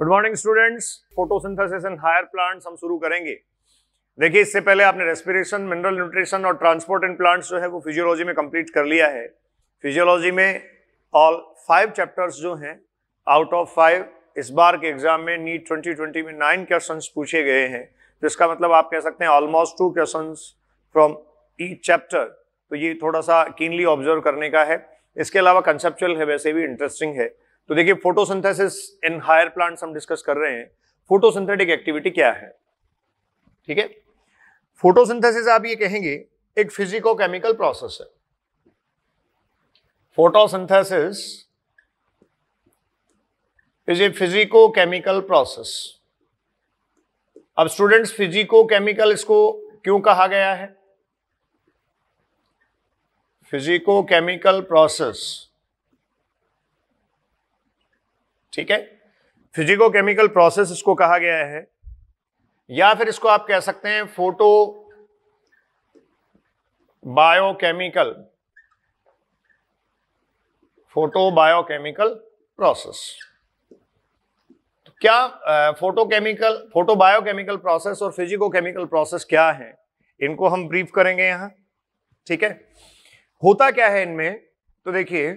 Good morning students photosynthesis in higher plants हम शुरू करेंगे देखिए इससे पहले आपने रेस्पिरेशन मिनरल न्यूट्रिशन और ट्रांसपोर्ट इन प्लांट्स जो है वो फिजियोलॉजी में कंप्लीट कर लिया है फिजियोलॉजी में ऑल फाइव चैप्टर्स जो हैं आउट ऑफ फाइव इस बार के एग्जाम में नीट ट्वेंटी ट्वेंटी में नाइन क्वेश्चन पूछे गए हैं जिसका तो मतलब आप कह सकते हैं almost two question from each chapter तो ये थोड़ा सा कीनली ऑब्जर्व करने का है इसके अलावा कंसेप्चुअल है वैसे भी इंटरेस्टिंग है तो देखिए फोटोसिंथेसिस इन हायर प्लांट्स हम डिस्कस कर रहे हैं फोटोसिंथेटिक एक्टिविटी क्या है ठीक है फोटोसिंथेसिस आप ये कहेंगे एक फिजिको केमिकल प्रोसेस है photosynthesis is a physico chemical process अब स्टूडेंट्स फिजिको केमिकल इसको क्यों कहा गया है फिजिको केमिकल प्रोसेस ठीक है फिजिको केमिकल प्रोसेस इसको कहा गया है या फिर इसको आप कह सकते हैं photo biochemical photo biochemical process तो क्या photochemical photo chemical photo biochemical process और फिजिको केमिकल प्रोसेस क्या है इनको हम ब्रीफ करेंगे यहां ठीक है होता क्या है इनमें तो देखिए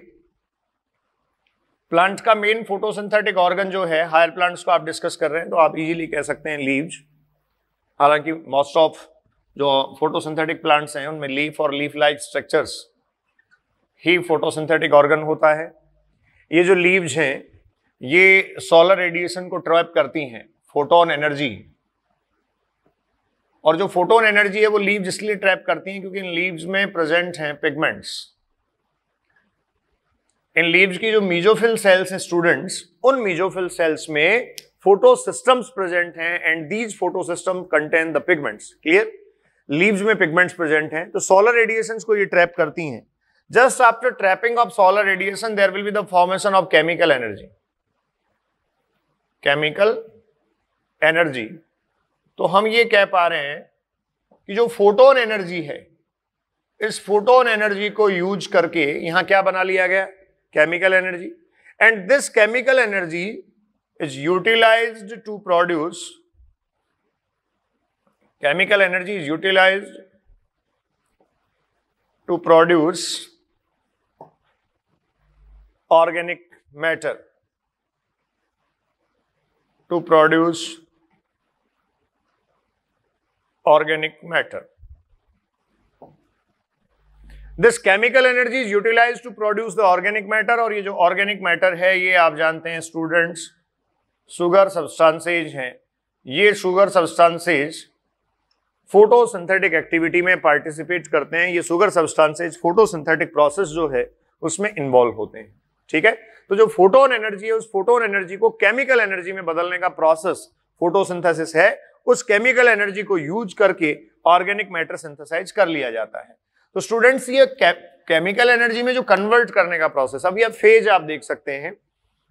प्लांट का मेन फोटोसिंथेटिक ऑर्गन जो है हायर प्लांट्स को आप डिस्कस कर रहे हैं तो आप इजीली कह सकते हैं लीव्स हालांकि मोस्ट ऑफ जो फोटोसिंथेटिक प्लांट्स हैं उनमें लीफ और लीफ लाइक स्ट्रक्चर्स ही फोटोसिंथेटिक ऑर्गन होता है ये जो लीव्स हैं ये सोलर रेडिएशन को ट्रैप करती हैं फोटोन एनर्जी और जो फोटोन एनर्जी है वो लीव्स इसलिए ट्रैप करती हैं क्योंकि इन लीव्स में प्रेजेंट हैं पिगमेंट्स इन लीव्स की जो मीजोफिल सेल्स हैं स्टूडेंट्स उन मीजोफिल सेल्स में फोटो सिस्टम्स प्रेजेंट हैं and these system contain the pigments clear leaves में पिगमेंट्स प्रेजेंट हैं तो सोलर रेडिएशन को ये ट्रैप करती हैं just after trapping of solar radiation there will be the formation of chemical energy chemical energy तो हम ये कह पा रहे हैं कि जो फोटोन एनर्जी है इस फोटोन एनर्जी को यूज करके यहां क्या बना लिया गया chemical energy. And this chemical energy is utilized to produce, chemical energy is utilized to produce organic matter, to produce organic matter. This chemical energy is utilize to produce the organic matter और ये जो organic matter है ये आप जानते हैं students sugar substances हैं ये शुगर फोटो फोटोसिंथेटिक एक्टिविटी में पार्टिसिपेट करते हैं ये शुगर फोटो फोटोसिंथेटिक प्रोसेस जो है उसमें इन्वॉल्व होते हैं ठीक है तो जो फोटोन एनर्जी है उस फोटोन एनर्जी को केमिकल एनर्जी में बदलने का प्रोसेस फोटोसिंथेसिस है उस केमिकल एनर्जी को यूज करके ऑर्गेनिक मैटर सिंथेसाइज कर लिया जाता है तो स्टूडेंट्स ये केमिकल एनर्जी में जो कन्वर्ट करने का प्रोसेस अभी आप फेज आप देख सकते हैं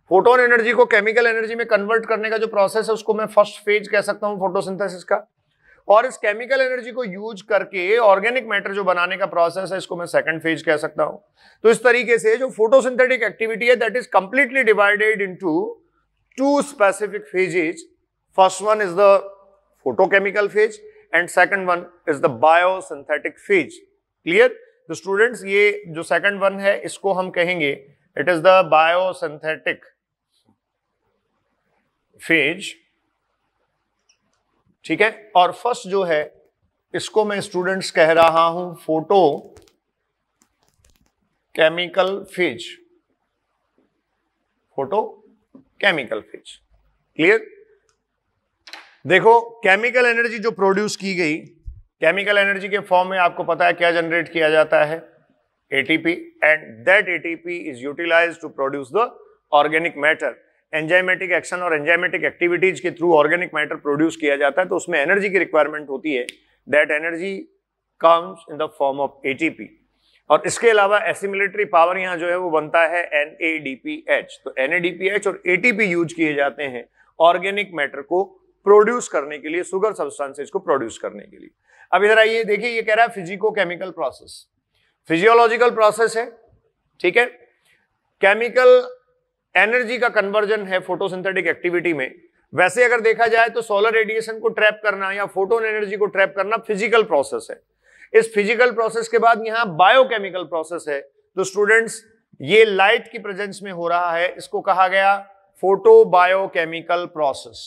फोटोन एनर्जी को केमिकल एनर्जी में कन्वर्ट करने का जो प्रोसेस है उसको मैं फर्स्ट फेज कह सकता हूँ फोटोसिंथेसिस का और इस केमिकल एनर्जी को यूज करके ऑर्गेनिक मैटर जो बनाने का प्रोसेस है इसको मैं सेकंड फेज कह सकता हूं तो इस तरीके से जो फोटोसिंथेटिक एक्टिविटी है that is completely divided into two specific phases first one is the photochemical phase and second one is the biosynthetic phase clear तो स्टूडेंट्स ये जो सेकंड वन है इसको हम कहेंगे it is the biosynthetic phase ठीक है और फर्स्ट जो है इसको मैं स्टूडेंट्स कह रहा हूं photo chemical phase photo chemical phase clear देखो केमिकल एनर्जी जो प्रोड्यूस की गई केमिकल एनर्जी के फॉर्म में आपको पता है क्या जनरेट किया जाता है ATP and that ATP is utilized to produce the organic matter enzymatic action और एंजाइमेटिक एक्टिविटीज के थ्रू ऑर्गेनिक मैटर प्रोड्यूस किया जाता है तो उसमें एनर्जी की रिक्वायरमेंट होती है that energy comes in the form of a और इसके अलावा एसिमिलेटरी पावर यहाँ जो है वो बनता है एन तो एन और ए यूज किए जाते हैं ऑर्गेनिक मैटर को प्रोड्यूस करने के लिए सुगर सब्सटेंसेज को प्रोड्यूस करने के लिए अब इधर आइए देखिए ये कह रहा है physico chemical process physiological process है ठीक है केमिकल एनर्जी का कन्वर्जन है फोटोसिंथेटिक एक्टिविटी में वैसे अगर देखा जाए तो सोलर रेडिएशन को ट्रैप करना या फोटोन एनर्जी को ट्रैप करना फिजिकल प्रोसेस है इस फिजिकल प्रोसेस के बाद यहां बायोकेमिकल प्रोसेस है तो स्टूडेंट्स ये लाइट की प्रेजेंस में हो रहा है इसको कहा गया photo biochemical process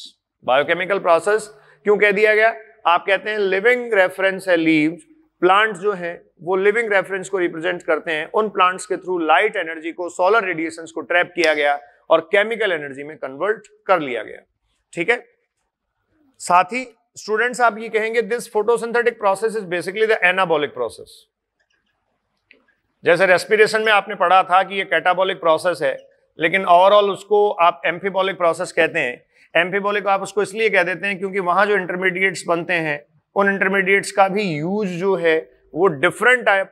biochemical process क्यों कह दिया गया आप कहते हैं लिविंग रेफरेंस है लीव्स प्लांट्स जो हैं वो लिविंग रेफरेंस को रिप्रेजेंट करते हैं उन प्लांट्स के थ्रू लाइट एनर्जी को सोलर रेडिएशन को ट्रैप किया गया और केमिकल एनर्जी में कन्वर्ट कर लिया गया ठीक है साथ ही स्टूडेंट्स आप ये कहेंगे this photosynthetic process is basically the anabolic process जैसे रेस्पिरेशन में आपने पढ़ा था कि ये कैटाबॉलिक प्रोसेस है लेकिन ओवरऑल उसको आप एम्फीबॉलिक प्रोसेस कहते हैं एम्फीबोलिक आप उसको इसलिए कह देते हैं क्योंकि वहां जो इंटरमीडिएट्स बनते हैं उन इंटरमीडिएट्स का भी यूज जो है वो different type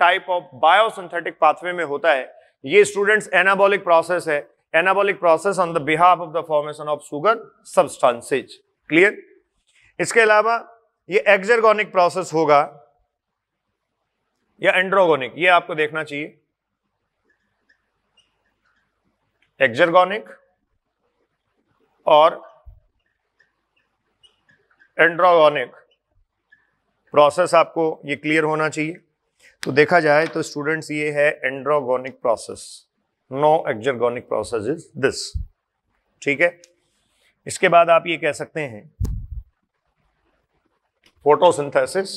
type of biosynthetic pathway में होता है ये स्टूडेंट्स एनाबोलिक प्रोसेस है anabolic process on the behalf of the formation of sugar substances clear इसके अलावा ये एक्जरगोनिक प्रोसेस होगा या एंड्रोगोनिक ये आपको देखना चाहिए एक्जरगोनिक और एंड्रोगोनिक प्रोसेस आपको ये क्लियर होना चाहिए तो देखा जाए तो स्टूडेंट्स ये है endergonic process no exergonic process is this ठीक है इसके बाद आप ये कह सकते हैं फोटोसिंथेसिस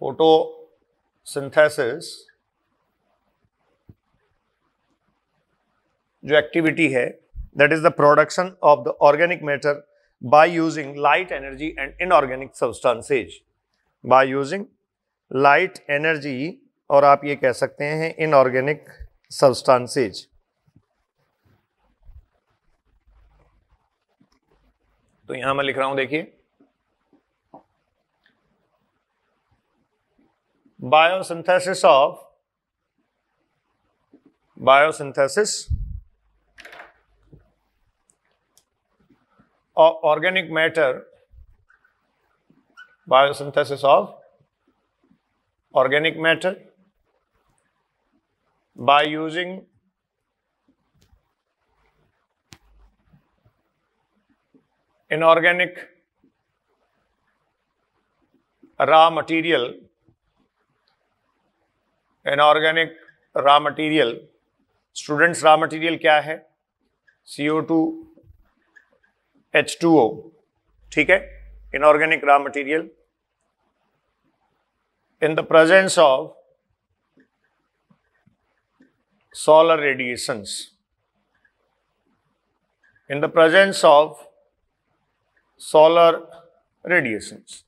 फोटोसिंथेसिस जो एक्टिविटी है that is the production of the organic matter by using light energy and inorganic substances by using light energy और आप ये कह सकते हैं इनऑर्गेनिक सब्सटेंसेज तो यहां मैं लिख रहा हूं देखिए biosynthesis of biosynthesis of organic matter, biosynthesis of organic matter by using inorganic raw material inorganic raw material students raw material क्या है C O two H two O ठीक है inorganic raw material in the presence of solar radiation in the presence of solar radiations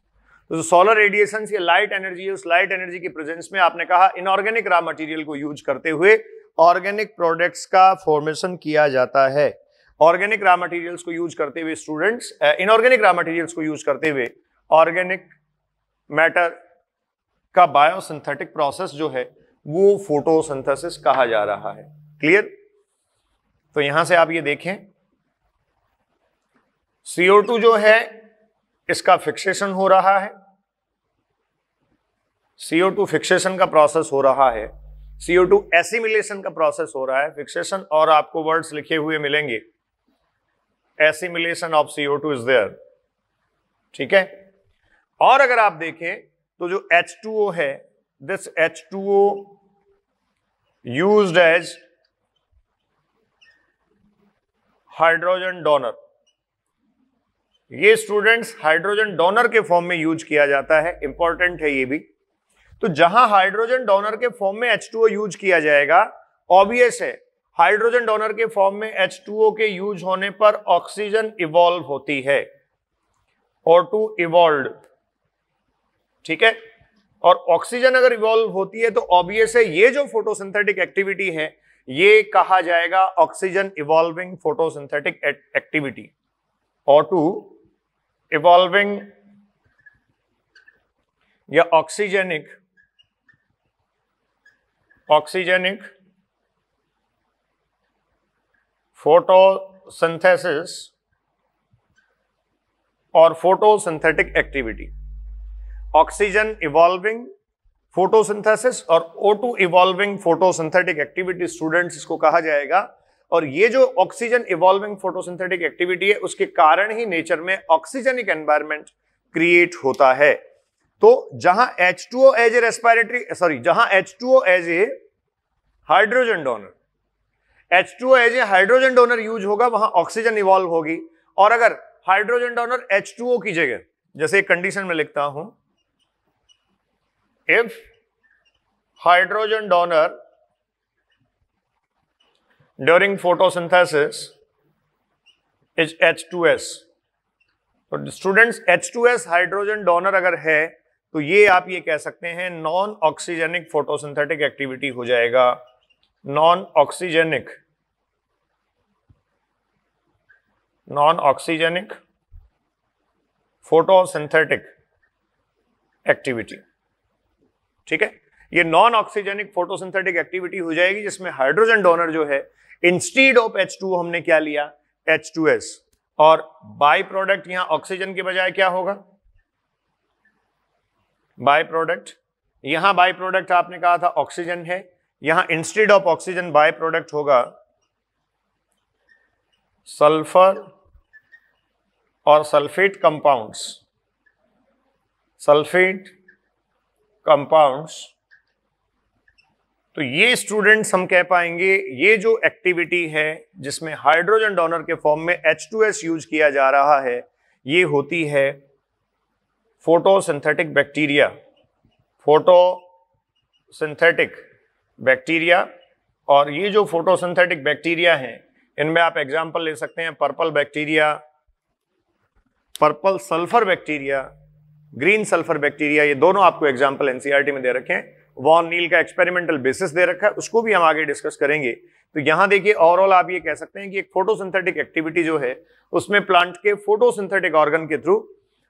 तो solar radiation या light energy है उस light energy के presence में आपने कहा इनऑर्गेनिक रॉ मटेरियल को यूज करते हुए ऑर्गेनिक प्रोडक्ट्स का फॉर्मेशन किया जाता है ऑर्गेनिक रॉ मटेरियल्स को यूज करते हुए स्टूडेंट्स इनऑर्गेनिक रॉ मटेरियल्स को यूज करते हुए ऑर्गेनिक मैटर का बायोसिंथेटिक प्रोसेस जो है वो फोटोसिंथेसिस कहा जा रहा है क्लियर तो यहां से आप ये देखें CO2 जो है इसका फिक्सेशन हो रहा है CO2 फिक्सेशन का प्रोसेस हो रहा है CO2 एसिमिलेशन का प्रोसेस हो रहा है फिक्सेशन और आपको वर्ड्स लिखे हुए मिलेंगे assimilation of CO two is there ठीक है और अगर आप देखें तो जो एच टू ओ है this H two O use as hydrogen donor ये स्टूडेंट्स हाइड्रोजन डोनर के फॉर्म में यूज किया जाता है इंपॉर्टेंट है ये भी तो जहां हाइड्रोजन डोनर के फॉर्म में H2O यूज किया जाएगा ऑब्वियस है हाइड्रोजन डोनर के फॉर्म में H2O के यूज होने पर ऑक्सीजन इवॉल्व होती है और टू इवॉल्व ठीक है और ऑक्सीजन अगर इवॉल्व होती है तो ऑब्वियस है ये जो फोटोसिंथेटिक एक्टिविटी है ये कहा जाएगा ऑक्सीजन इवॉल्विंग फोटोसिंथेटिक एक्टिविटी और टू इवॉल्विंग या ऑक्सीजेनिक ऑक्सीजेनिक फोटोसिंथेसिस और photosynthetic activity oxygen evolving photosynthesis और O2 evolving photosynthetic activity students इसको कहा जाएगा और ये जो ऑक्सीजन इवॉल्विंग फोटोसिंथेटिक एक्टिविटी है उसके कारण ही नेचर में ऑक्सीजनिक एनवायरमेंट क्रिएट होता है तो जहां H2O एज ए रेस्पायरेटरी सॉरी जहां H2O as a hydrogen donor H two as a hydrogen donor use होगा वहां ऑक्सीजन इवॉल्व होगी और अगर hydrogen donor H two O की जगह जैसे एक कंडीशन में लिखता हूं if hydrogen donor during photosynthesis is H two S तो students H two S hydrogen donor अगर है तो ये आप ये कह सकते हैं नॉन ऑक्सीजेनिक फोटोसिंथेटिक एक्टिविटी हो जाएगा non oxygenic non oxygenic photosynthetic activity ठीक है ये नॉन ऑक्सीजेनिक फोटोसिंथेटिक एक्टिविटी हो जाएगी जिसमें हाइड्रोजन डोनर जो है इंस्टीड ऑफ एच टू हमने क्या लिया एच टू एस और बाय प्रोडक्ट यहां ऑक्सीजन के बजाय क्या होगा बाय प्रोडक्ट यहां बाय प्रोडक्ट आपने कहा था ऑक्सीजन है यहां instead of oxygen by product होगा सल्फर और सल्फेट कंपाउंड्स सल्फेट कंपाउंड्स तो ये स्टूडेंट्स हम कह पाएंगे ये जो एक्टिविटी है जिसमें हाइड्रोजन डोनर के फॉर्म में H2S यूज किया जा रहा है ये होती है फोटोसिंथेटिक बैक्टीरिया फोटोसिंथेटिक बैक्टीरिया और ये जो फोटोसिंथेटिक बैक्टीरिया हैं इनमें आप एग्जाम्पल ले सकते हैं purple bacteria purple sulphur bacteria green sulphur bacteria ये दोनों आपको एग्जाम्पल एनसीईआरटी e में दे रखे हैं वॉन नील का एक्सपेरिमेंटल बेसिस दे रखा है उसको भी हम आगे डिस्कस करेंगे तो यहाँ देखिए ओवरऑल आप ये कह सकते हैं कि एक फोटोसिंथेटिक एक्टिविटी जो है उसमें प्लांट के फोटोसिंथेटिक ऑर्गन के थ्रू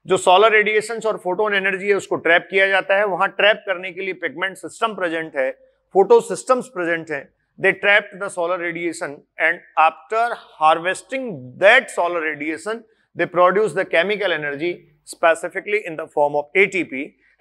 जो सोलर रेडिएशन और फोटोन एनर्जी है उसको ट्रैप किया जाता है वहां ट्रैप करने के लिए पिगमेंट सिस्टम प्रेजेंट है फोटो सिस्टम प्रेजेंट है they trap the solar radiation and after harvesting that solar radiation they produce the chemical energy specifically in the form of A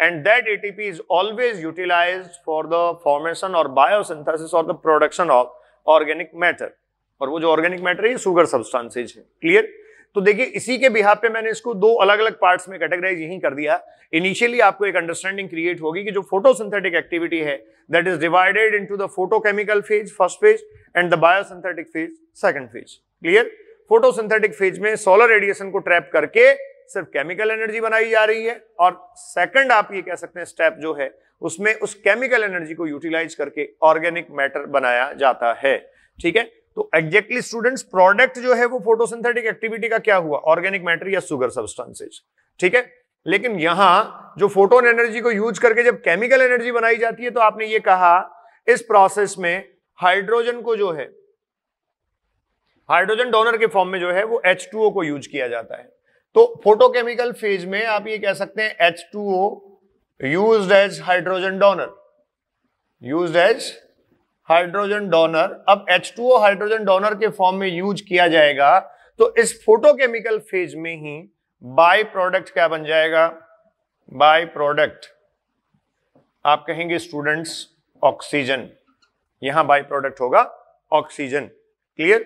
and that A T P is always utilise for the formation और biosynthesis और the production of organic matter और वो जो organic matter है ये sugar substances है clear तो देखिए इसी के बिहार पे मैंने इसको दो अलग अलग पार्ट्स में कैटेगराइज यहीं कर दिया इनिशियली आपको एक अंडरस्टैंडिंग क्रिएट होगी कि जो फोटोसिंथेटिक एक्टिविटी है that is divided into the photochemical phase first phase and the biosynthetic phase second phase clear photosynthetic phase में सोलर रेडिएशन को ट्रैप करके सिर्फ केमिकल एनर्जी बनाई जा रही है और सेकेंड आप ये कह सकते हैं स्टेप जो है उसमें उस केमिकल एनर्जी को यूटिलाइज करके ऑर्गेनिक मैटर बनाया जाता है ठीक है तो एग्जैक्टली स्टूडेंट्स प्रोडक्ट जो है वो फोटोसिंथेटिक एक्टिविटी का क्या हुआ ऑर्गेनिक मैटर या सुगर सब्सटेंसेज ठीक है लेकिन यहां जो फोटोन एनर्जी को यूज करके जब केमिकल एनर्जी बनाई जाती है तो आपने ये कहा इस प्रोसेस में हाइड्रोजन को जो है हाइड्रोजन डोनर के फॉर्म में जो है वो एच को यूज किया जाता है तो फोटोकेमिकल फेज में आप ये कह सकते हैं O use as hydrogen donor use as hydrogen donor अब H2O हाइड्रोजन डोनर के फॉर्म में यूज किया जाएगा तो इस फोटोकेमिकल फेज में ही बाय प्रोडक्ट क्या बन जाएगा बाय प्रोडक्ट आप कहेंगे स्टूडेंट्स ऑक्सीजन यहां बाय प्रोडक्ट होगा oxygen clear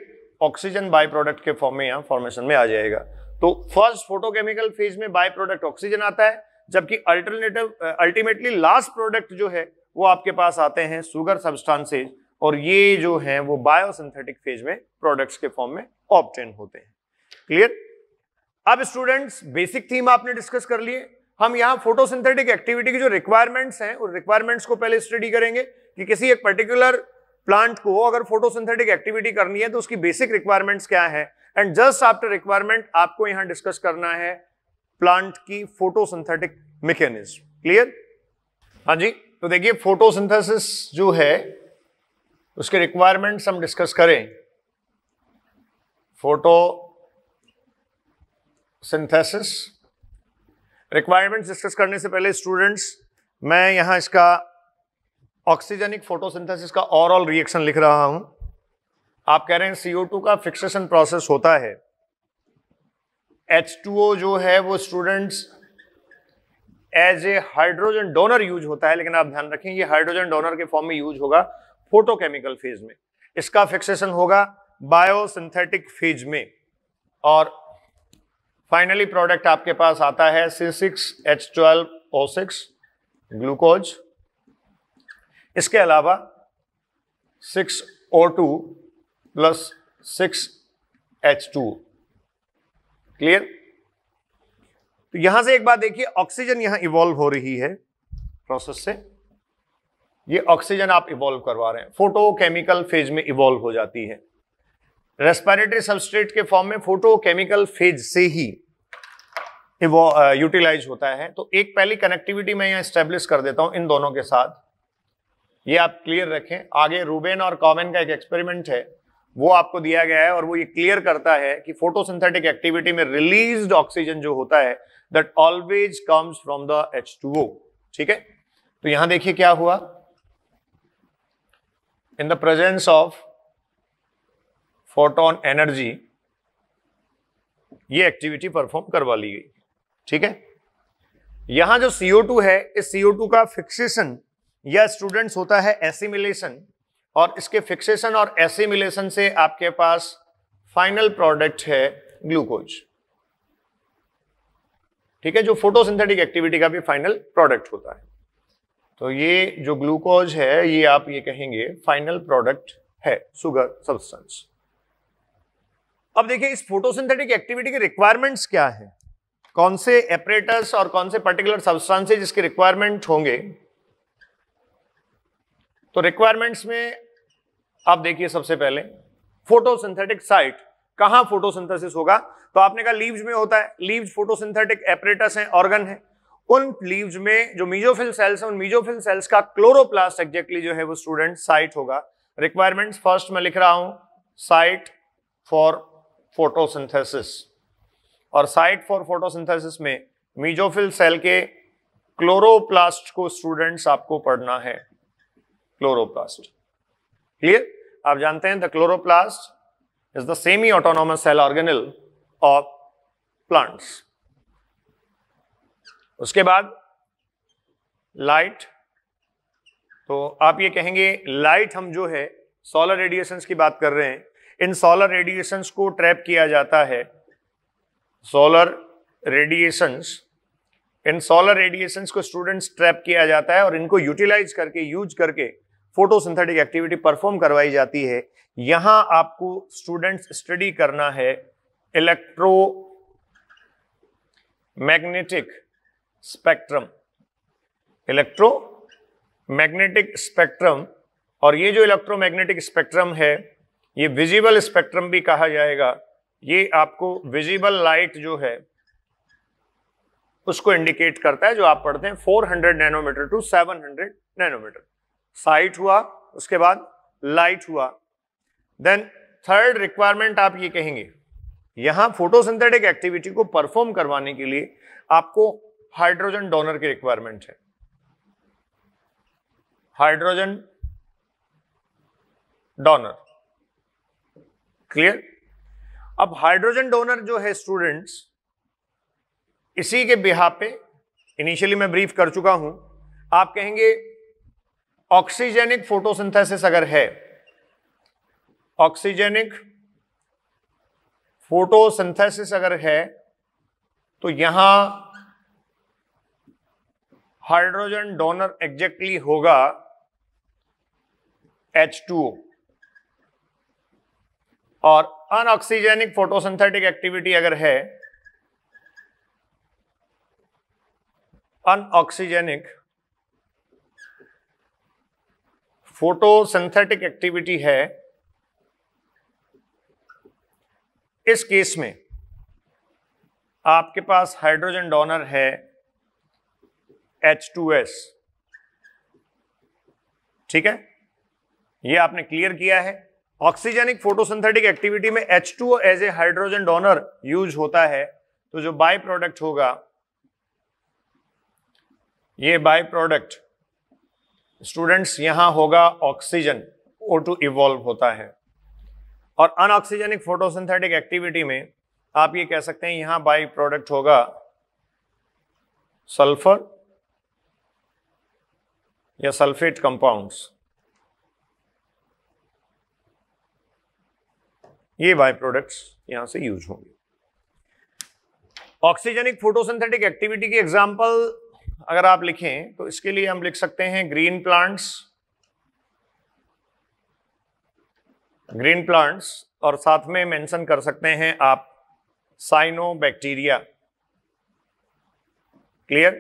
oxygen by product के फॉर्म में यहां फॉर्मेशन में आ जाएगा तो फर्स्ट फोटोकेमिकल फेज में बाय प्रोडक्ट ऑक्सीजन आता है जबकि अल्टरनेटिव अल्टीमेटली लास्ट प्रोडक्ट जो है वो आपके पास आते हैं सुगर सब्सटेंसेज और ये जो है वो बायोसिंथेटिक फेज में प्रोडक्ट्स के फॉर्म में ऑप्टेन होते हैं क्लियर अब स्टूडेंट्स बेसिक थीम आपने डिस्कस कर लिए हम यहाँ फोटोसिंथेटिक एक्टिविटी की जो रिक्वायरमेंट्स हैं उन रिक्वायरमेंट्स को पहले स्टडी करेंगे कि किसी एक पर्टिकुलर प्लांट को अगर फोटोसिंथेटिक एक्टिविटी करनी है तो उसकी बेसिक रिक्वायरमेंट्स क्या है एंड जस्ट आफ्टर रिक्वायरमेंट आपको यहां डिस्कस करना है प्लांट की फोटोसिंथेटिक मैकेनिज्म क्लियर हाँ जी तो देखिए फोटोसिंथेसिस जो है उसके रिक्वायरमेंट्स हम डिस्कस करें फोटो सिंथेसिस रिक्वायरमेंट्स डिस्कस करने से पहले स्टूडेंट्स मैं यहां इसका ऑक्सीजनिक फोटोसिंथेसिस का ओवरऑल रिएक्शन लिख रहा हूं आप कह रहे हैं टू का फिक्सेशन प्रोसेस होता है ओ जो है वो students as a hydrogen donor use होता है लेकिन आप ध्यान रखें ये हाइड्रोजन डोनर के फॉर्म में यूज होगा फोटोकेमिकल फेज में इसका फिक्सेशन होगा बायोसिंथेटिक फेज में और फाइनली प्रोडक्ट आपके पास आता है C six H twelve O six glucose इसके अलावा six O two plus six H two clear तो यहां से एक बात देखिए ऑक्सीजन यहां इवॉल्व हो रही है प्रोसेस से ये ऑक्सीजन आप इवॉल्व करवा रहे हैं फोटोकेमिकल फेज में इवॉल्व हो जाती है रेस्पिरेटरी सबस्ट्रेट के फॉर्म में फोटोकेमिकल फेज से ही यूटिलाइज होता है तो एक पहली कनेक्टिविटी मैं यहां स्टेब्लिश कर देता हूं इन दोनों के साथ ये आप क्लियर रखें आगे रूबेन और कॉमेन का एक एक्सपेरिमेंट है वो आपको दिया गया है और वो ये क्लियर करता है कि फोटोसिंथेटिक एक्टिविटी में रिलीज्ड ऑक्सीजन जो होता है that always comes from the H two O ठीक है तो यहां देखिए क्या हुआ in the presence of photon energy ये एक्टिविटी परफॉर्म करवा ली गई ठीक है यहां जो CO2 है इस CO2 का फिक्सेशन या स्टूडेंट्स होता है एसिमिलेशन और इसके फिक्सेशन और एसिमिलेशन से आपके पास फाइनल प्रोडक्ट है ग्लूकोज ठीक है जो फोटोसिंथेटिक एक्टिविटी का भी फाइनल प्रोडक्ट होता है तो ये जो ग्लूकोज है ये आप ये कहेंगे फाइनल प्रोडक्ट है सुगर सब्सटेंस अब देखिए इस फोटोसिंथेटिक एक्टिविटी के रिक्वायरमेंट्स क्या है कौन से एपरेटस और कौन से पर्टिकुलर सब्सटेंसेज जिसके रिक्वायरमेंट होंगे तो रिक्वायरमेंट्स में आप देखिए सबसे पहले फोटोसिंथेटिक साइट कहां फोटोसिंथेसिस होगा तो आपने कहा लीव्स में होता है लीव्स फोटोसिंथेटिक एपरेटस हैं ऑर्गन है उन लीव्स में जो मीजोफिल सेल्स हैं उन मीजोफिल सेल्स का क्लोरोप्लास्ट एग्जैक्टली जो है वो स्टूडेंट साइट होगा रिक्वायरमेंट्स फर्स्ट में लिख रहा हूं साइट फॉर फोटोसिंथेसिस और साइट फॉर फोटोसिंथेसिस में मीजोफिल सेल के क्लोरोप्लास्ट को स्टूडेंट्स आपको पढ़ना है क्लोरोप्लास्ट क्लियर आप जानते हैं the chloroplast is the semi-autonomous cell organelle of plants. uske baad light to aap ye kahenge light hum jo hai solar radiations ki baat kar rahe hain इन solar radiations को trap किया जाता है solar radiations इन solar radiations को students trap किया जाता है और इनको यूटिलाइज करके यूज करके फोटोसिंथेटिक एक्टिविटी परफॉर्म करवाई जाती है यहां आपको स्टूडेंट्स स्टडी करना है electromagnetic spectrum electromagnetic spectrum और ये जो इलेक्ट्रोमैग्नेटिक स्पेक्ट्रम है ये विजिबल स्पेक्ट्रम भी कहा जाएगा ये आपको विजिबल लाइट जो है उसको इंडिकेट करता है जो आप पढ़ते हैं 400 नैनोमीटर टू 700 नैनोमीटर साइट हुआ उसके बाद लाइट हुआ देन थर्ड रिक्वायरमेंट आप ये कहेंगे यहां फोटोसिंथेटिक एक्टिविटी को परफॉर्म करवाने के लिए आपको हाइड्रोजन डोनर की रिक्वायरमेंट है हाइड्रोजन डोनर क्लियर अब हाइड्रोजन डोनर जो है स्टूडेंट्स इसी के बिहा पे इनिशियली मैं ब्रीफ कर चुका हूं आप कहेंगे ऑक्सीजेनिक फोटोसिंथेसिस अगर है ऑक्सीजेनिक फोटोसिंथेसिस अगर है तो यहां हाइड्रोजन डोनर एग्जैक्टली होगा H2O और अनऑक्सीजेनिक फोटोसिंथेटिक एक्टिविटी अगर है अनऑक्सीजेनिक फोटोसिंथेटिक एक्टिविटी है इस केस में आपके पास हाइड्रोजन डोनर है H2S ठीक है ये आपने क्लियर किया है ऑक्सीजनिक फोटोसिंथेटिक एक्टिविटी में H2O as a hydrogen donor use होता है तो जो बाय प्रोडक्ट होगा ये बाय प्रोडक्ट स्टूडेंट्स यहां होगा ऑक्सीजन ओ टू इवॉल्व होता है और अनऑक्सीजेनिक फोटोसिंथेटिक एक्टिविटी में आप ये कह सकते हैं यहां बाई प्रोडक्ट होगा सल्फर या सल्फेट कंपाउंड्स ये बाय प्रोडक्ट्स यहां से यूज होंगे ऑक्सीजेनिक फोटोसिंथेटिक एक्टिविटी की एग्जांपल अगर आप लिखें तो इसके लिए हम लिख सकते हैं ग्रीन प्लांट्स ग्रीन प्लांट्स और साथ में मेंशन कर सकते हैं आप साइनो बैक्टीरिया क्लियर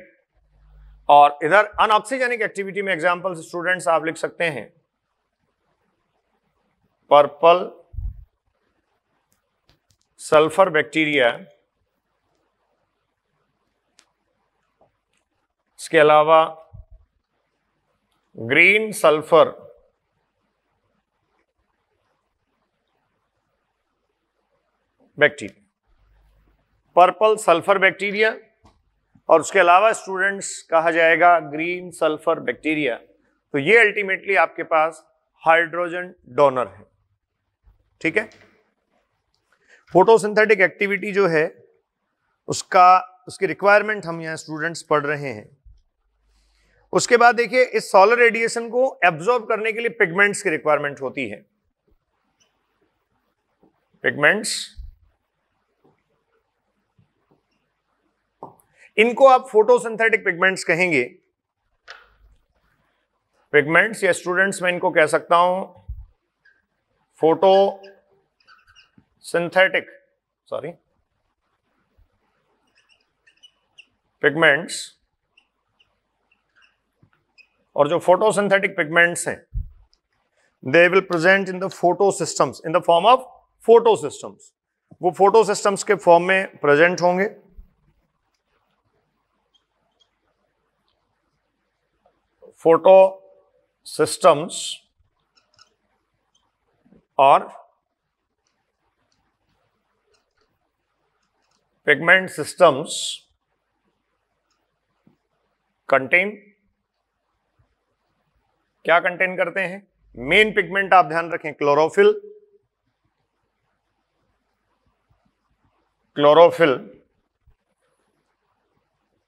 और इधर अनऑक्सीजेनिक एक्टिविटी में एग्जाम्पल स्टूडेंट्स आप लिख सकते हैं पर्पल सल्फर बैक्टीरिया इसके अलावा green sulphur bacteria purple sulphur bacteria और उसके अलावा स्टूडेंट्स कहा जाएगा ग्रीन सल्फर बैक्टीरिया तो ये अल्टीमेटली आपके पास हाइड्रोजन डोनर है ठीक है फोटोसिंथेटिक एक्टिविटी जो है उसका उसकी रिक्वायरमेंट हम यहाँ स्टूडेंट्स पढ़ रहे हैं उसके बाद देखिए इस सोलर रेडिएशन को एब्जॉर्ब करने के लिए पिगमेंट्स की रिक्वायरमेंट होती है पिगमेंट्स इनको आप फोटोसिंथेटिक पिगमेंट्स कहेंगे पिगमेंट्स या स्टूडेंट्स मैं इनको कह सकता हूं फोटो सिंथेटिक सॉरी पिगमेंट्स और जो फोटोसिंथेटिक पिगमेंट्स हैं they will present in the photosystems in the form of photosystems वो फोटो सिस्टम्स के फॉर्म में प्रेजेंट होंगे फोटो सिस्टम्स और पिगमेंट सिस्टम्स कंटेन क्या कंटेन करते हैं मेन पिगमेंट आप ध्यान रखें क्लोरोफिल क्लोरोफिल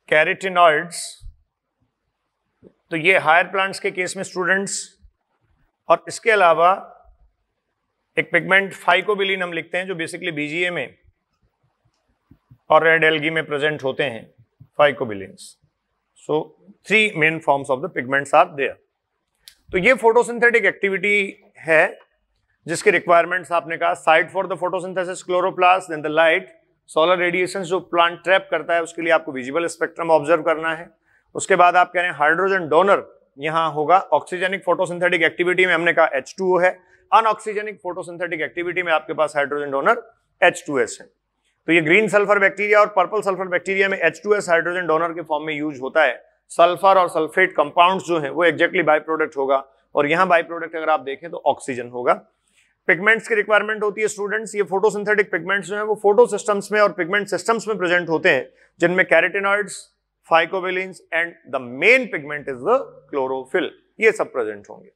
कैरेटिनॉइड्स तो ये हायर प्लांट्स के केस में स्टूडेंट्स और इसके अलावा एक पिगमेंट फाइकोबिलिन हम लिखते हैं जो बेसिकली बीजीए में और रेड एलगी में प्रेजेंट होते हैं phycobilins so three main forms of the pigments are there तो ये फोटोसिंथेटिक एक्टिविटी है जिसके रिक्वायरमेंट्स आपने कहा site for the photosynthesis chloroplast then the light solar radiation जो प्लांट ट्रैप करता है उसके लिए आपको विजिबल स्पेक्ट्रम ऑब्जर्व करना है उसके बाद आप कह रहे हैं हाइड्रोजन डोनर यहाँ होगा ऑक्सीजेनिक फोटोसिंथेटिक एक्टिविटी में हमने कहा एच है अनऑक्सीजेनिक फोटोसिंथेटिक एक्टिविटी में आपके पास हाइड्रोजन डोनर एच है तो ये ग्रीन सल्फर बैक्टीरिया और पर्पल सल्फर बैक्टीरिया में एच हाइड्रोजन डोनर के फॉर्म में यूज होता है सल्फर और सल्फेट कंपाउंड्स जो हैं वो एग्जैक्टली बाई प्रोडक्ट होगा और यहाँ बाई प्रोडक्ट अगर आप देखें तो ऑक्सीजन होगा पिगमेंट्स की रिक्वायरमेंट होती है स्टूडेंट्स ये फोटोसिंथेटिक पिगमेंट्स जो हैं वो फोटो सिस्टम्स में और पिगमेंट सिस्टम्स में प्रेजेंट होते हैं जिनमें carotenoids phycobilins and the main pigment is the chlorophyll ये सब प्रेजेंट होंगे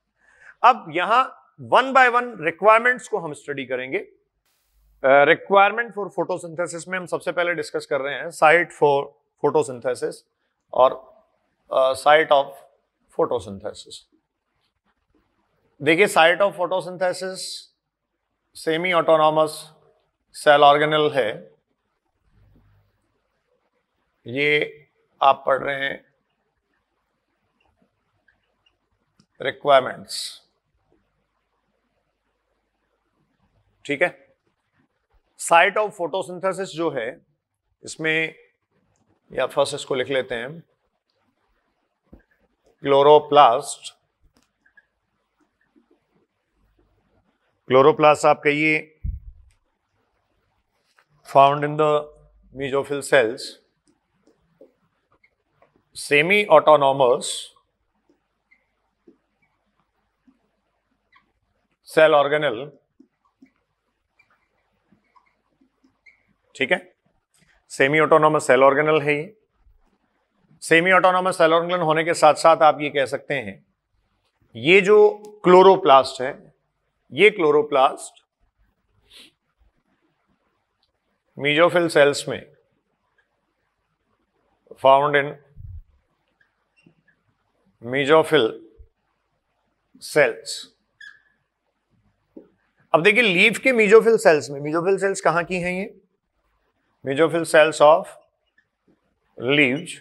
अब यहाँ वन बाय वन रिक्वायरमेंट्स को हम स्टडी करेंगे रिक्वायरमेंट फॉर फोटोसिंथेसिस में हम सबसे पहले डिस्कस कर रहे हैं साइट फॉर फोटोसिंथेसिस और साइट ऑफ फोटोसिंथेसिस देखिए site of photosynthesis semi autonomous cell organelle है ये आप पढ़ रहे हैं रिक्वायरमेंट्स ठीक है साइट ऑफ फोटोसिंथेसिस जो है इसमें या फर्स्ट इसको लिख लेते हैं क्लोरोप्लास्ट क्लोरोप्लास्ट आप कहिए found in the mesophyll cells semi autonomous cell organelle ठीक है सेमी ऑटोनोमस सेल ऑर्गेनल है ये सेमी ऑटोनोमस एलोरग्लन होने के साथ साथ आप ये कह सकते हैं ये जो क्लोरोप्लास्ट है ये क्लोरोप्लास्ट मीजोफिल सेल्स में फाउंड इन मीजोफिल सेल्स अब देखिए लीफ के मीजोफिल सेल्स में मीजोफिल सेल्स कहां की हैं ये मीजोफिल सेल्स ऑफ लीव्स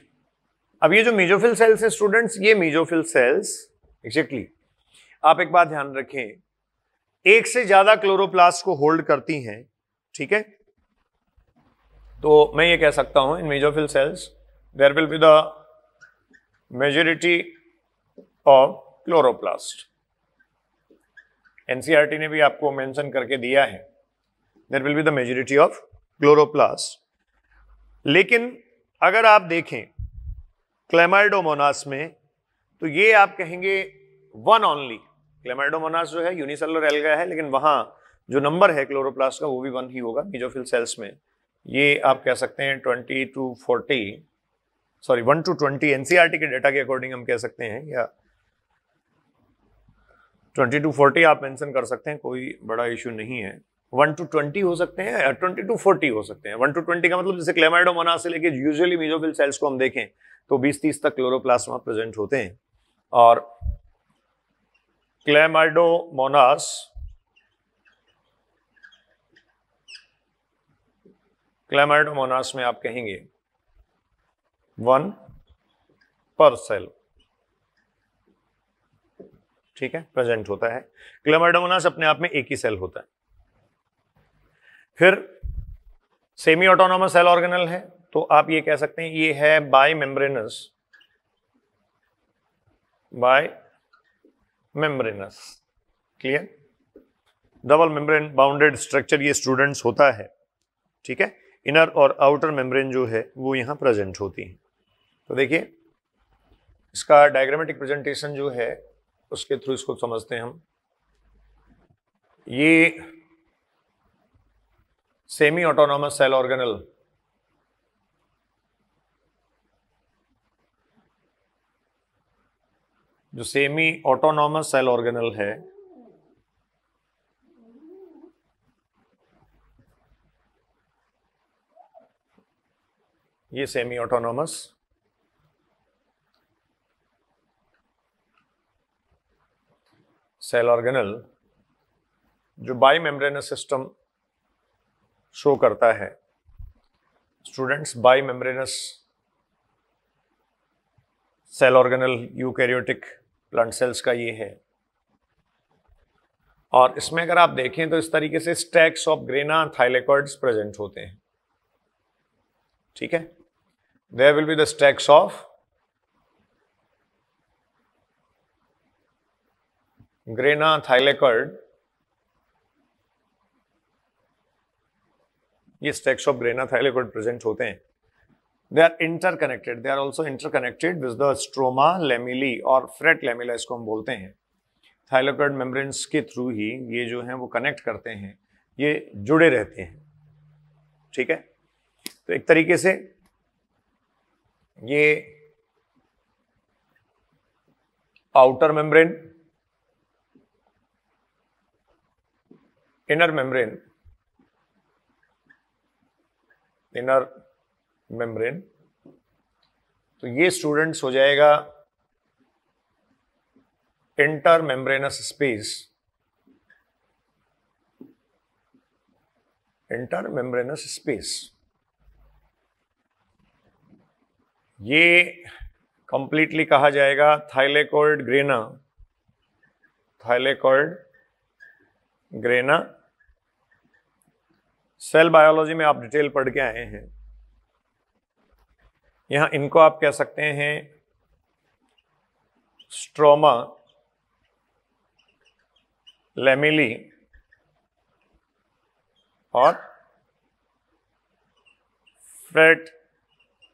अब ये जो मीजोफिल सेल्स हैं स्टूडेंट्स ये मीजोफिल सेल्स एक्जेक्टली आप एक बात ध्यान रखें एक से ज्यादा क्लोरोप्लास्ट को होल्ड करती हैं ठीक है तो मैं ये कह सकता हूं in mesophyll cells there will be the majority of chloroplast NCERT ने भी आपको मेंशन करके दिया है there will be the majority of chloroplast लेकिन अगर आप देखें क्लेमाइडोमोनास में तो ये आप कहेंगे वन ओनली क्लेमाइडोमोनास जो है यूनिसेलर एल्गा है लेकिन वहां जो नंबर है क्लोरोप्लास्ट का वो भी वन ही होगा मीजोफिल सेल्स में ये आप कह सकते हैं twenty to forty sorry one to twenty NCERT के डाटा के अकॉर्डिंग हम कह सकते हैं या ट्वेंटी टू फोर्टी आप मेंशन कर सकते हैं कोई बड़ा इशू नहीं है वन टू ट्वेंटी हो सकते हैं ट्वेंटी टू फोर्टी हो सकते हैं वन टू ट्वेंटी का मतलब जैसे क्लेमाइडोमोना से लेकर यूजली मीजोफिल सेल्स को हम देखें तो बीस तीस तक क्लोरोप्लास्मा प्रेजेंट होते हैं और क्लेमाइडोमोनास क्लेमाइडोमोनास में आप कहेंगे वन पर सेल ठीक है प्रेजेंट होता है क्लेमाइडोमोनास अपने आप में एक ही सेल होता है फिर सेमी ऑटोनोमस सेल ऑर्गेनल है तो आप ये कह सकते हैं ये है bimembranous bimembranous clear double membrane bounded structure ये स्टूडेंट्स होता है ठीक है इनर और आउटर मेम्ब्रेन जो है वो यहां प्रेजेंट होती है तो देखिए इसका डायग्रामेटिक प्रेजेंटेशन जो है उसके थ्रू इसको समझते हैं हम ये सेमी ऑटोनॉमस सेल ऑर्गेनल जो सेमी ऑटोनॉमस सेल ऑर्गेनल है ये सेमी ऑटोनॉमस सेल ऑर्गेनल जो बाई मेम्ब्रेनस सिस्टम शो करता है students bimembranous cell organelle eukaryotic plant cells का ये है और इसमें अगर आप देखें तो इस तरीके से stacks of grana thylakoids present होते हैं ठीक है there will be the stacks of grana thylakoid ये स्टैक्स ऑफ ग्रेनाथाइलेकोड प्रेजेंट होते हैं they are interconnected they are also interconnected with the stroma lamellae और फ्रेट लेमिला इसको हम बोलते हैं थाइलेकोड मेम्ब्रेन्स के थ्रू ही ये जो है वो कनेक्ट करते हैं ये जुड़े रहते हैं ठीक है तो एक तरीके से ये outer membrane inner membrane inner membrane तो ये स्टूडेंट्स हो जाएगा intermembranous space intermembranous space ये कंप्लीटली कहा जाएगा thylakoid grana thylakoid grana cell biology में आप डिटेल पढ़ के आए हैं यहां इनको आप कह सकते हैं स्ट्रोमा लेमिली और फ्रेट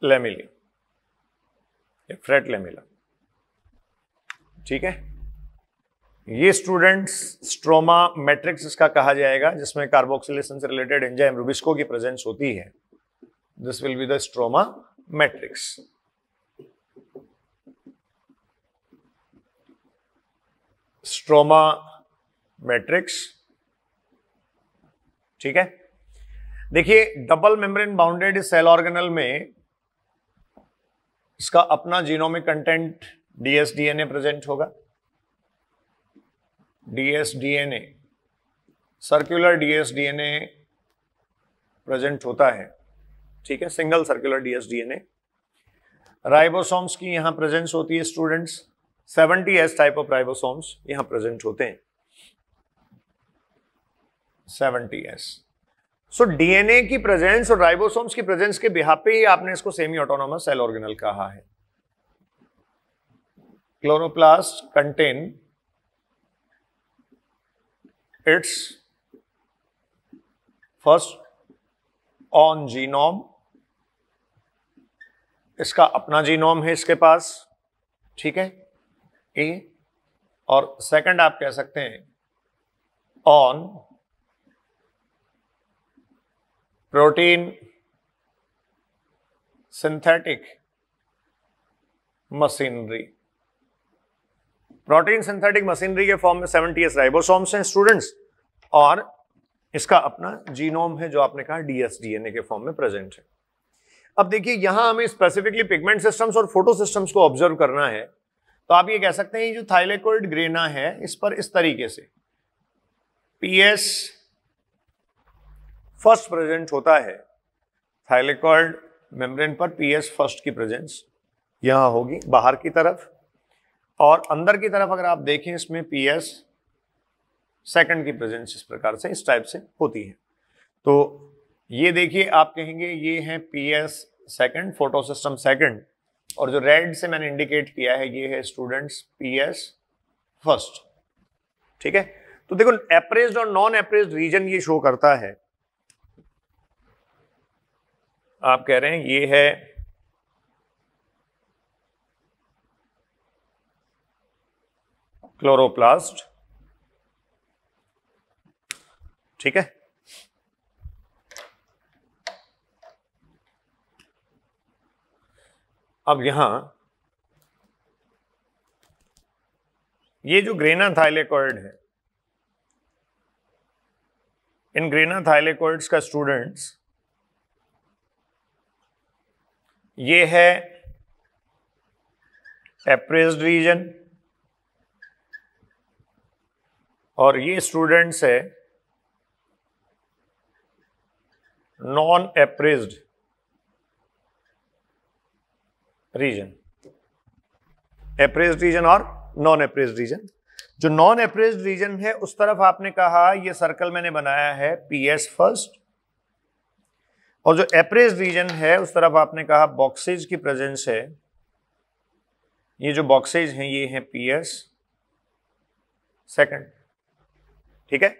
लेमिली फ्रेट लेमिला ठीक है ये स्टूडेंट्स स्ट्रोमा मैट्रिक्स इसका कहा जाएगा जिसमें कार्बोक्सिलेशन से रिलेटेड एंजाइम रुबिस्को की प्रेजेंस होती है this will be the stroma matrix stroma matrix ठीक है देखिए double membrane bounded cell organelle में इसका अपना जीनोमिक कंटेंट डीएसडीएनए प्रेजेंट होगा ds DNA circular ds DNA present होता है ठीक है single circular ds DNA ribosomes की यहां प्रेजेंस होती है students 70 S type of ribosomes यहां प्रेजेंट होते हैं 70 एस सो डीएनए की प्रेजेंस और राइबोसोम्स की प्रेजेंस के बिहार पे ही आपने इसको सेमी ऑटोनोमस सेल ऑर्गेनल कहा है chloroplast contain its first on genome इसका अपना जीनोम है इसके पास ठीक है ए और सेकंड आप कह सकते हैं own protein synthetic machinery protein synthetic machinery के फॉर्म में सेवेंटी एस राइबोसोम्स हैं स्टूडेंट्स और इसका अपना जीनोम है जो आपने कहा डीएसडीएनए के फॉर्म में प्रेजेंट है अब देखिए यहां हमें स्पेसिफिकली पिगमेंट सिस्टम्स और फोटो सिस्टम्स को ऑब्जर्व करना है तो आप ये कह सकते हैं जो थाइलेकोइड ग्रेना है इस पर इस तरीके से पीएस फर्स्ट प्रेजेंट होता है थाइलेकोइड मेम्ब्रेन पर पीएस फर्स्ट की प्रेजेंस यहां होगी बाहर की तरफ और अंदर की तरफ अगर आप देखें इसमें पी एस सेकेंड की प्रेजेंस इस प्रकार से इस टाइप से होती है तो ये देखिए आप कहेंगे ये है P S second photo system second और जो रेड से मैंने इंडिकेट किया है ये है स्टूडेंट्स पी एस फर्स्ट ठीक है तो देखो एप्रेज और नॉन एप्रेज रीजन ये शो करता है आप कह रहे हैं ये है क्लोरोप्लास्ट ठीक है अब यहां ये जो ग्रेना थाइलेकॉर्ड है इन ग्रेना थाइलेकॉर्ड्स का स्टूडेंट्स ये है एप्रेस्ड रीजन और ये स्टूडेंट्स है non appressed region appressed region और नॉन एप्रेस्ड रीजन जो नॉन एप्रेस्ड रीजन है उस तरफ आपने कहा ये सर्कल मैंने बनाया है पीएस फर्स्ट और जो एप्रेस्ड रीजन है उस तरफ आपने कहा बॉक्सेज की प्रेजेंस है ये जो बॉक्सेज हैं ये हैं पीएस सेकंड ठीक है